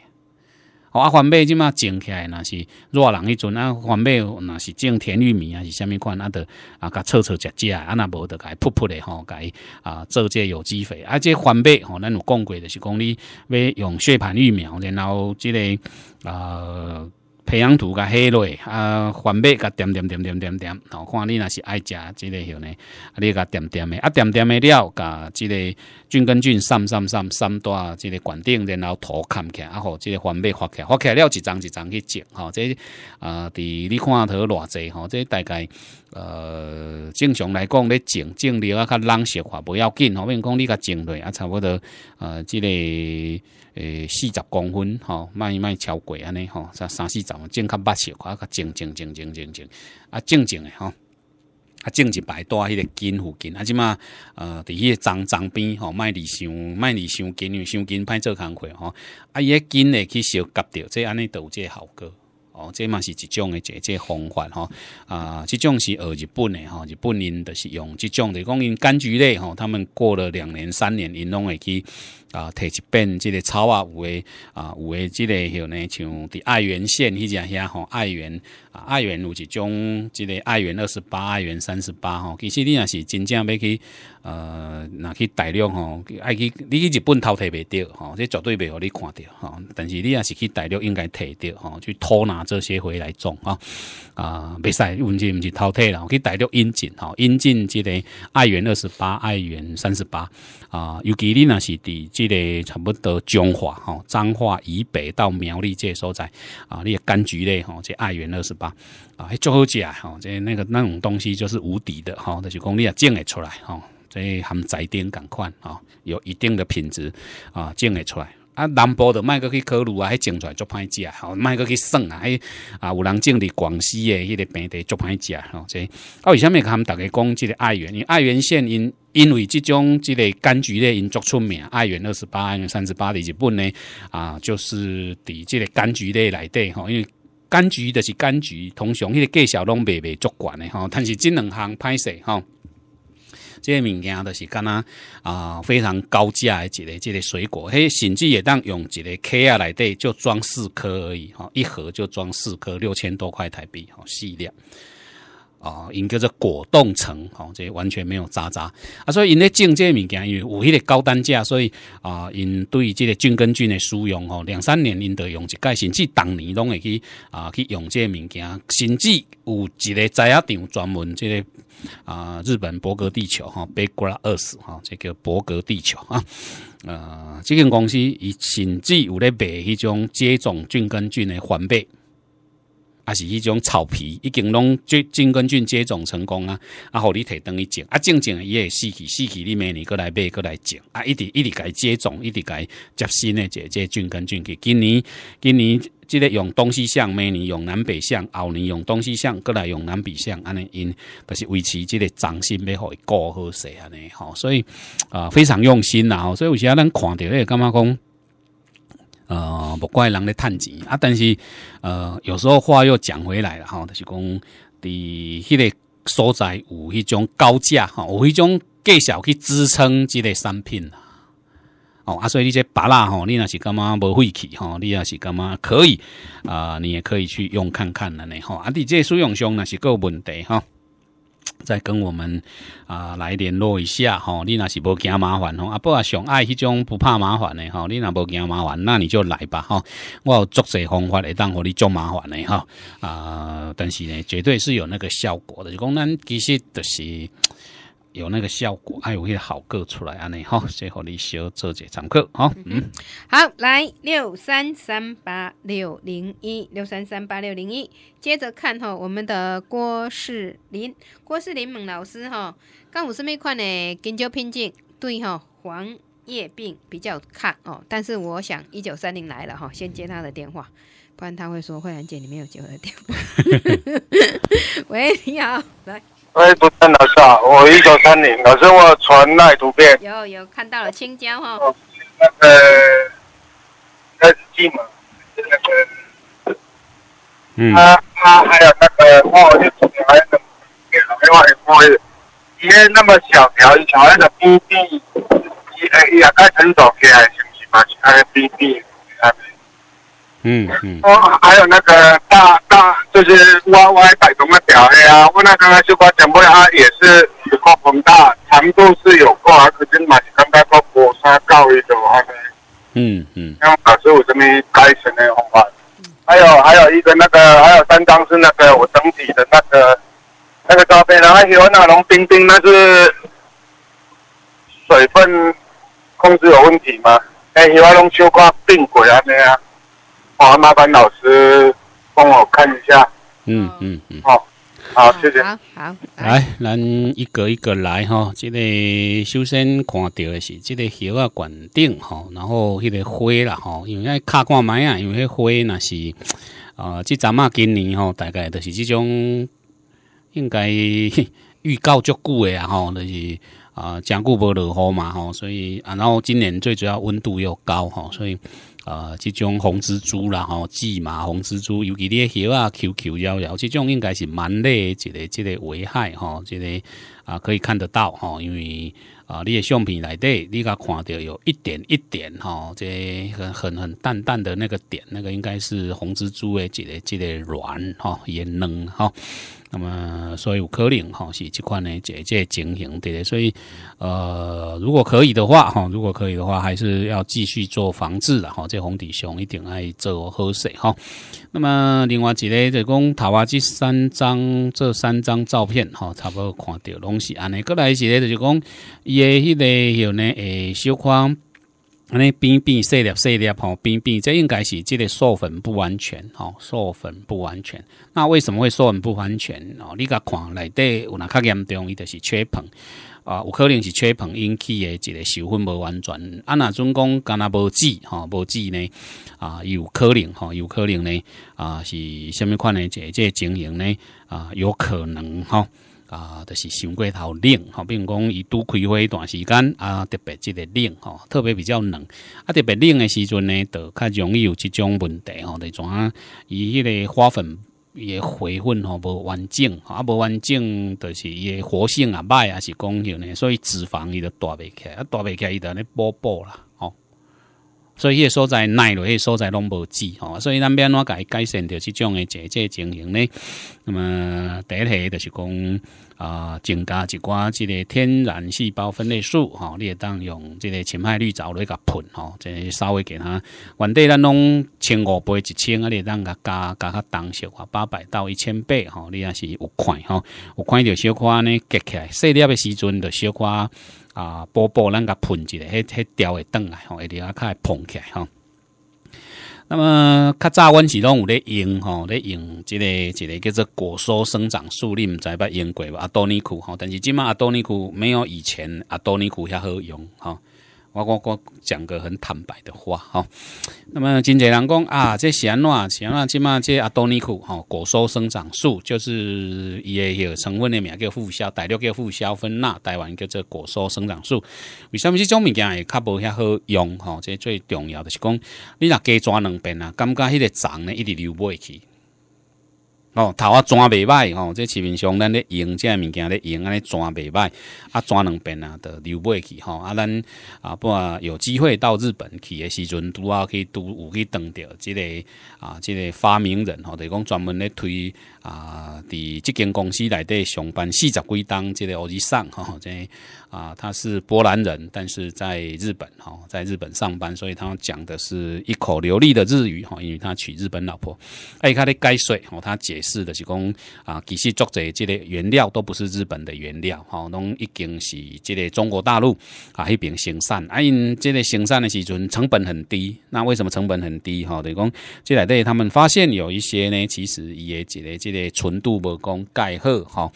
啊，番麦即嘛种起来，若是热人迄阵啊，番麦若是种甜玉米啊，是虾米款，啊？得啊，甲撮撮食食啊，若无得伊噗噗咧吼，伊啊做这有机肥，啊，且番麦吼，咱有讲过就是讲你要用血盘育苗，然后即个啊。培养土甲黑类，啊，环麦甲点点点点点点，吼、看你若是爱食即红诶呢，你甲点点的，啊，点点的料甲即个菌根菌，三三三三大即个管顶，然后土盖起，啊，吼，即个环麦发起，发起了一张一张去种，吼，这啊，伫你看头偌济，吼，这大概呃，正常来讲咧种，种了啊，较冷熟化，不要紧，吼，比如讲你甲种落，啊，差不多呃，即个。诶，四十公分吼，卖卖超过安尼吼，三三四种正较密实，啊，较正正正正正正，啊，正正诶吼，啊，正一百带迄个筋附近，啊，即嘛，呃，伫迄个脏脏边吼，卖离伤卖离相根，伤根拍做工课吼，啊，伊一筋内去小夹着，即安尼有即效果。哦，这嘛是一种的这这方法吼，啊，这种是学日本的哈，日本人就是用即种的，讲因柑橘类吼，他们过了两年三年，因拢会去。啊，摕一遍即个草啊，有诶，啊，有诶，即个像呢，像伫爱媛县迄只遐吼，爱媛，啊，爱媛有一种，即个爱媛二十八，爱媛三十八，吼，其实你若是真正要去，呃，若去大陆吼，爱去，你去日本偷摕袂着吼，这绝对袂互你看着吼，但是你若是去大陆应该摕着吼，去偷拿这些回来种，吼，啊，袂使，问题是偷摕啦，去大陆引进，吼，引进即个爱媛二十八，爱媛三十八，啊，尤其你若是伫。你个差不多中华吼，彰化以北到苗栗这所在啊，你柑橘类吼，这爱媛二十八啊，做好食吼，这那个那种东西就是无敌的吼，就是讲你啊，种会出来吼，所以含栽丁赶快啊，有一定的品质啊，种会出来啊，南部的卖过去科鲁啊，还种出来足歹食，吼卖过去省啊，还啊有人种伫广西的迄个平地足歹食，吼，所以啊，为虾米给他们大家讲具个爱媛，为爱媛县因。因为这种这类柑橘类因做出名，爱元二十八，爱元三十八的日本呢，啊，就是伫这类柑橘类来的哈。因为柑橘就是柑橘，通常迄个介绍拢卖卖足悬的哈。但是这两项拍摄哈，这个物件都是干若啊，非常高价的一个这个水果，嘿，甚至也当用一个 K 啊来的，就装四颗而已哈，一盒就装四颗，六千多块台币哈，四粒。哦，因叫做果冻层，吼，这完全没有渣渣啊，所以因咧净个物件，因为有一个高单价，所以啊，因对这个菌根菌的使用，吼，两三年因都用一盖，甚至当年拢会去啊去用这物件，甚至有一个在啊场专门这个啊日本博格地球哈 （Bergers） 哈，这个博格地球啊，呃，这间公司以甚至有咧卖迄种接种菌根菌的环备。啊，是迄种草皮，已经拢菌根菌接种成功啊，啊，互你摕灯去种，啊，正正伊会死去，死去你明年过来买，过来种，啊，一直一直甲伊接种，一直甲伊接新的，这这菌根菌去。今年今年，即个用东西向每年用南北向，后年用东西向，过来用南北向，安尼因，就是维持即个长势互伊顾好势安尼，吼，所以啊，非常用心啦，吼，所以有时啊咱看迄个感觉讲？呃，不怪人咧趁钱啊！但是，呃，有时候话又讲回来了哈，就是讲，伫迄个所在有迄种高价哈，有迄种技巧去支撑即个商品呐。哦啊，所以你这白蜡吼，你若是感觉无晦气吼，你若是感觉可以啊？你也可以去用看看的呢吼，啊，你这使用上若是有问题吼。再跟我们啊来联络一下哈，你那是不惊麻烦哦，啊不啊，上爱迄种不怕麻烦的哈，你那不惊麻烦，那你就来吧哈，我有足些方法来当互你做麻烦的哈，啊，但是呢，绝对是有那个效果的，就讲咱其实就是。有那个效果，还有些好个出来安尼哈，先和你小做节讲课哈。嗯，好，来六三三八六零一六三三八六零一，接着看哈，我们的郭世林，郭世林孟老师哈，刚我身边看呢，根就偏重对哈黄叶病比较看哦，但是我想一九三零来了哈，先接他的电话，不然他会说慧兰姐，你没有接我的电话。喂，你好，来。喂，主持人老师啊，我一九三零，老师我传那图片。有有看到了青椒哈。哦，那个，那个鸡嘛，那个，嗯。他他还有那个，我就是主要那种，然后另外一种，伊那那么小条，伊像那种 B B，伊也也改成小个，行不是嘛？其他 B B，嗯嗯。哦，还有那个大。是歪歪摆什么表黑啊？我那也是有颗膨大，长度是有过啊，可是马上在过火山高一点，嗯嗯。像老师改的还有还有一个那个，还有三张是那个我整体的那个那个照片然后西那龙冰冰那是水分控制有问题吗？哎，西龙秋瓜啊那样，好、啊？麻烦老师帮我看一下。嗯嗯嗯，好，好，谢谢，好，好，来，咱一个一个来哈，这个首先看到的是，这个叶啊管定哈，然后迄个花啦哈，因为卡看埋啊，因为花那是啊，即阵啊，今年吼，大概都是这种，应该预告足久的啊吼，就是啊，漳久无落雨嘛吼，所以啊，然后今年最主要温度又高吼，所以。啊，即种红蜘蛛啦，吼，蓟马、红蜘蛛，尤其你黑啊、Q Q 幺幺，这种应该是蛮累，一个、这个危害，吼，这个啊，可以看得到，吼，因为啊，你的相片来底，你甲看到有一点一点，吼，这很很很淡淡的那个点，那个应该是红蜘蛛诶，这个这个卵，哈，也冷，哈。那么，所以有可能哈是这款呢这这情形对的，所以呃，如果可以的话哈，如果可以的话，还是要继续做防治的哈，这红底熊一定爱做好适哈。那么，另外一个就讲，透过这三张这三张照片哈，差不多看到东西安尼。过来一个就是讲，伊迄个有呢，诶，小看。安尼边边细粒细粒吼，边边这应该是即个授粉不完全吼，授粉不完全。那为什么会授粉不完全哦？你甲看内底有哪较严重，伊就是缺硼啊，有可能是缺硼引起诶一个授粉无完全。啊若阵讲敢若无籽吼，无籽呢啊有可能吼，有可能呢啊是虾米款呢？即即情形呢啊有可能吼。啊，就是伤过头冷，吼，比如讲伊拄开花一段时间啊，特别即个冷吼，特别比较冷啊，特别冷的时阵呢，就较容易有即种问题吼，就啊，伊迄个花粉伊诶花粉吼，无完整啊，无完整就是伊个活性啊歹啊，是讲迄呢，所以脂肪伊就大袂起，啊大袂起伊就尼补补啦，哦，所以迄个所在落，迄个所在拢无治吼，所以咱要安怎甲伊改善着即种诶这这情形呢？那么第一下就是讲。啊，增加一寡即个天然细胞分类素，吼，你会当用即个青海绿藻来甲喷，吼，个稍微给它，原底咱拢千五倍一千啊，你会当甲加加较重小，我八百到一千倍，吼，你也是有看吼，有看着小可安尼结起来，细粒诶时阵着小可啊，波波咱甲喷一个，迄迄调会转来，吼，一滴较会膨起来，吼。那么较早阮是拢有咧用吼，咧用，即个即个叫做果蔬生长素，你毋知捌用过无？阿多尼库吼，但是即马阿多尼库没有以前阿多尼库遐好用吼。我我我讲个很坦白的话哈，那么真济人讲啊，这仙诺仙诺，起码这阿多尼库吼，果蔬生长素就是伊个成分的名，叫复硝，大陆叫复硝酚钠，台湾叫做果蔬生长素。为什么这种物件会较无遐好用吼？这最重要的是讲，你若加抓两遍啊，感觉迄个长呢一直流袂去。哦，头啊转袂歹吼，这市面上咱咧用这物件咧用，安尼转袂歹，啊转两遍啊，都流袂去吼。啊，咱啊不有机会到日本去的时阵，拄啊去拄有去当着即个啊即个发明人吼，就讲专门咧推啊伫即间公司内底上班四十几当，即个二级上吼，即。啊，他是波兰人，但是在日本，哈，在日本上班，所以他讲的是一口流利的日语，哈，因为他娶日本老婆。哎，他的解说，哦，他解释的是讲啊，其实作者这个原料都不是日本的原料，哈，侬已经是这个中国大陆啊那边生产，因这个生产的时候成本很低，那为什么成本很低？哈，等于讲，这来对，他们发现有一些呢，其实也这个这个纯度不讲盖好，哈。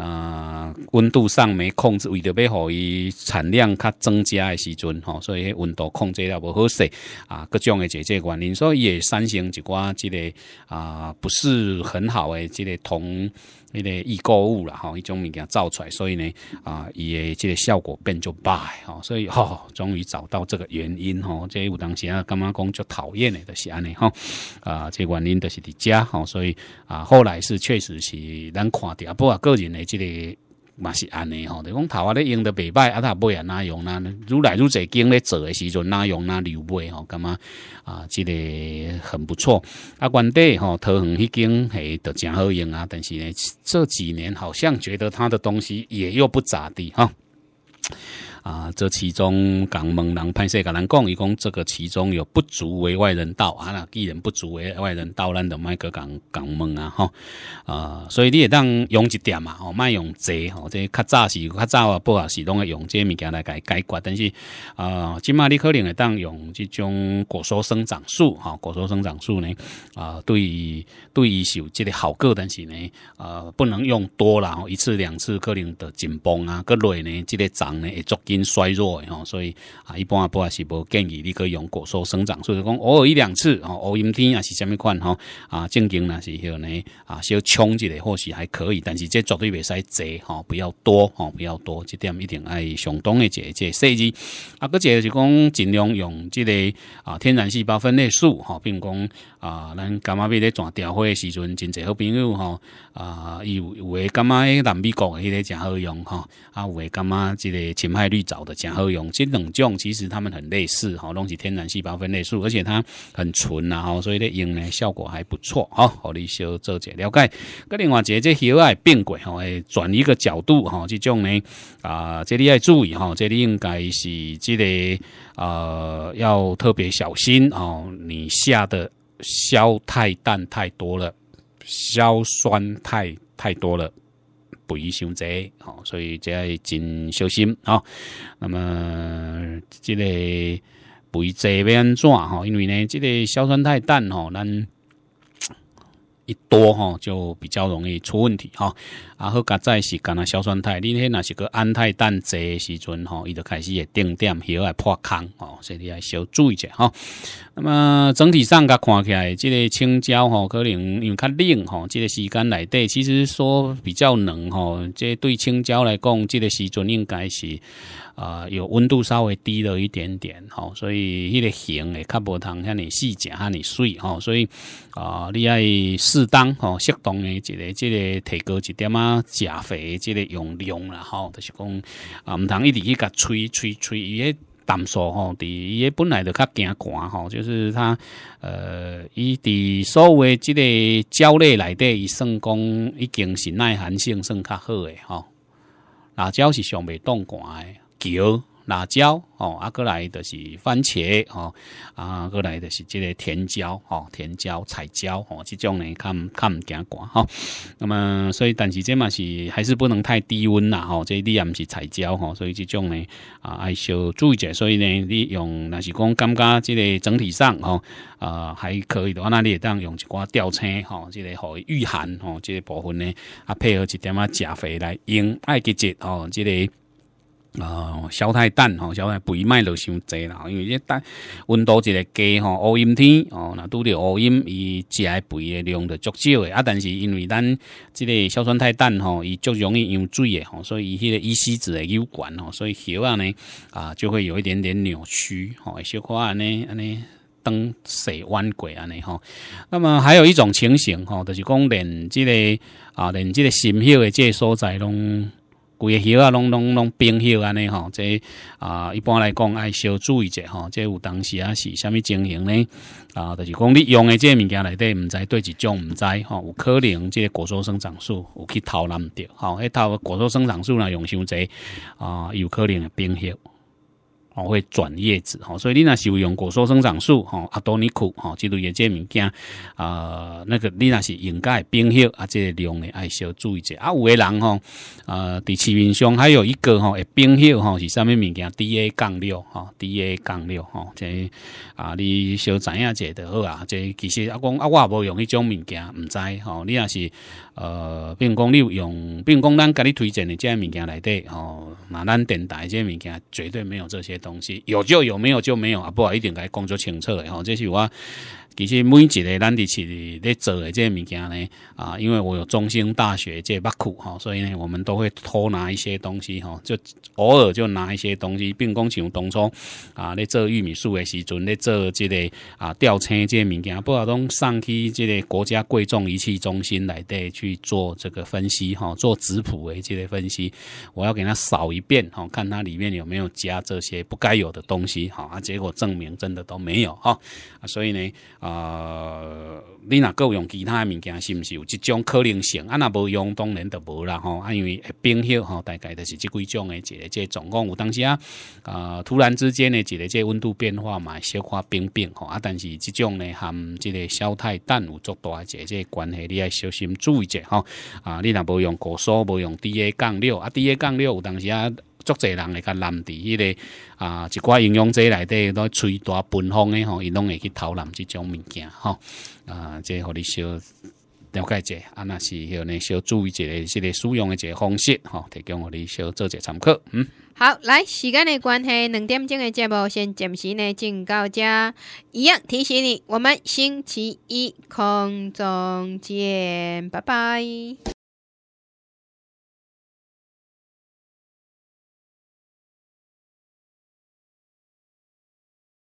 啊，温度上没控制，为着要让伊产量较增加的时阵吼，所以温度控制了无好势啊，各种的解决原因，所以也产生一寡即个啊，不是很好的即个同。迄个易购物啦，吼，迄种物件造出来，所以呢，啊，伊嘅即个效果变就败，吼，所以吼，终于找到这个原因，吼，即有当时啊，干觉讲就讨厌的，就是安尼，吼，啊，即原因就是在家，吼，所以啊，后来是确实是咱看啊，不过个人的即个。嘛是安尼吼，就讲头啊，咧用得袂歹，啊，他买啊哪用哪愈来愈济经咧做诶时阵哪用哪留买吼，感觉啊，即个很不错。啊，关帝吼头园迄间系得真好用啊，但是呢这几年好像觉得他的东西也又不咋地哈。啊，这其中港门人拍摄港人共，一共这个其中有不足为外人道啊，那既然不足为外人道那样的麦个港港门啊，哈，呃，所以你也当用一点嘛，哦，麦用侪，哦，这较早时较早啊，不啊是拢会用这物件来解解决？但是啊，今嘛你可能会当用这种果蔬生长素啊，果蔬生长素呢，啊，对，对于有这个好个，但是呢，呃，不能用多了，一次两次可能的紧绷啊，个类呢，这类长呢也做。因衰弱的吼，所以啊，一般啊，不也是无建议你去用果蔬生长。所以讲偶尔一两次哦，偶阴天啊是什咪款吼啊，正经呢是叫呢啊，小冲一个或许还可以，但是这绝对袂使侪吼，比较多吼，比较多，这点一定爱相当的节节。设计啊，个节是讲尽量用这个啊天然细胞分裂素哈，并讲啊咱干嘛？别在转调火的时阵，真济好朋友哈啊，有有诶干嘛？诶，南美国迄个正好用哈啊，有诶干嘛？即个侵害率。找的甲壳虫，这等种其实它们很类似哈，弄起天然细胞分类素，而且它很纯啊，所以咧用呢效果还不错哈。好，你稍做一了解。个另外一个喜爱变轨哈，转一个角度哈，这种呢啊，这里要注意哈，这里应该是这个呃要特别小心哦，你下的硝太氮太多了，硝酸太太多了。不宜太侪，吼，所以这要真小心啊。那么，这个不宜要安怎哦？因为呢，这个硝酸太淡吼，咱。一多哈，就比较容易出问题哈。啊，后加再是讲啊，硝酸态，你若是个铵态氮侪济时阵吼，伊就开始会定点锈来破空吼，所以你还小注意者吼。哈。那么整体上甲看起来，这个青椒吼，可能因为较冷哈，这个时间内底其实说比较冷哈。这对青椒来讲，这个时阵应该是。啊，有温度稍微低了一点点，吼，所以迄个型会较无通遐尼细食遐尼水，吼，所以啊，你要适当吼，适当诶，一个即个提高一点啊，食肥即个用量，啦。吼，就是讲啊，毋通一直去甲吹吹吹，伊个胆素吼，伫伊个本来就较惊寒吼，就是他呃，伊伫所谓即个鸟类内底，伊算讲已经是耐寒性算较好诶，吼，辣椒是上袂冻寒诶。椒、辣椒哦，啊，过来就是番茄哦，啊，过来就是这个甜椒哦，甜椒、彩椒哦，这种呢，看看唔惊寒哈。那么，所以，但是这嘛是还是不能太低温啦哈。这你也不是彩椒哈，所以这种呢啊，要小注意者。所以呢，你用，那是讲，感觉，这个整体上哈，啊，还可以的话，那你当用一挂吊车哈，这里好御寒哈，这个部分呢啊，配合一点啊，钾肥来，因爱季节哦，这个。哦，硝态氮吼，硝态肥卖落伤济啦，因为呾温度一个低吼，乌阴天哦，那拄着乌阴，伊食诶肥诶量就少诶。啊，但是因为咱即个硝酸太氮吼，伊足容易溶水诶，吼，所以伊迄个依稀子诶有关吼，所以桥啊呢啊，就会有一点点扭曲，吼，一些仔安呢安尼当水弯轨安尼吼。那么还有一种情形吼，就是讲连即个啊，连即个新诶，的个所在拢个壳啊，拢拢拢冰壳安尼吼，这啊一般来讲爱小注意者吼，这有当时啊是虾米情形呢？啊，就是讲你用的这物件内底毋知对一种毋知吼，有可能这果树生长素有去偷懒着吼，迄套果树生长素若用伤济啊，有可能会冰壳。我会转叶子，吼，所以你那是用果蔬生长素，吼，阿多尼库，吼，几多叶这物件，啊，那个你那是掩盖冰叶，啊，这个量呢爱小注意者。啊，有的人，吼，呃，伫市面上还有一个，吼，冰叶，吼，是啥物物件，D A- 六，吼，D A- 六，吼，这啊，你小知影者就好啊。这其实啊，我啊，我也不用迄种物件，唔知，吼，你也是。呃，并公你用，并公咱给你推荐的这物件来底吼，那咱电台这物件绝对没有这些东西，有就有，没有就没有，啊，不好一点该工作清楚的吼，这是我。其实每一个咱伫是咧做诶这些物件咧啊，因为我有中兴大学这个 r 吼，所以呢，我们都会偷拿一些东西吼，就偶尔就拿一些东西，并讲像当初啊咧做玉米树诶时阵咧做这个啊吊车这些物件，不晓拢上去这个国家贵重仪器中心来底去做这个分析吼，做质谱诶，这个分析，我要给它扫一遍吼，看它里面有没有加这些不该有的东西吼，啊，结果证明真的都没有啊，所以呢。呃，你若够用其他物件，是毋是有即种可能性？啊，若无用当然就无啦吼。啊，因为冰雪吼，大概就是即几种诶，一个即状况有当时啊，呃，突然之间诶，一个即温度变化嘛，小可冰冰吼。啊，但是即种呢，含即个小态氮有足大一个即关系，你爱小心注意者吼。啊，你若无用高缩，无用 D A 杠六，啊 D A 杠六有当时啊。足侪人会甲难伫迄个啊一寡营养剂内底在吹大奔放诶吼，伊拢会去偷懒即种物件吼啊，即互你少了解者啊，若是迄个少注意者，即个使用诶一个方式哈，提供互你少做者参考。嗯，好，来时间的关系，两点钟的节目先暂时呢进到这，一样提醒你，我们星期一空中见，拜拜。